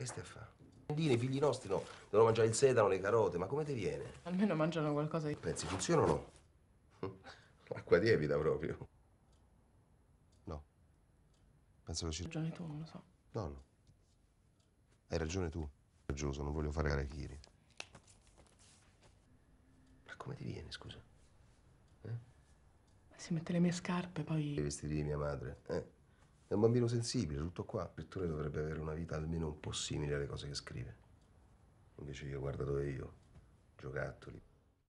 che stai a fare? I figli nostri no, devono mangiare il sedano, le carote, ma come ti viene? Almeno mangiano qualcosa di... Pensi, funziona o no? L'acqua tiepida proprio. No. Penso che ci... Hai ragione tu, non lo so. No, no. Hai ragione tu. Raggioso, non voglio fare arachiri. Ma come ti viene, scusa? Eh? Si mette le mie scarpe, poi... I vestiti di mia madre, eh? È un bambino sensibile, tutto qua. pittore dovrebbe avere una vita almeno un po' simile alle cose che scrive. Invece io guardo dove io. Giocattoli,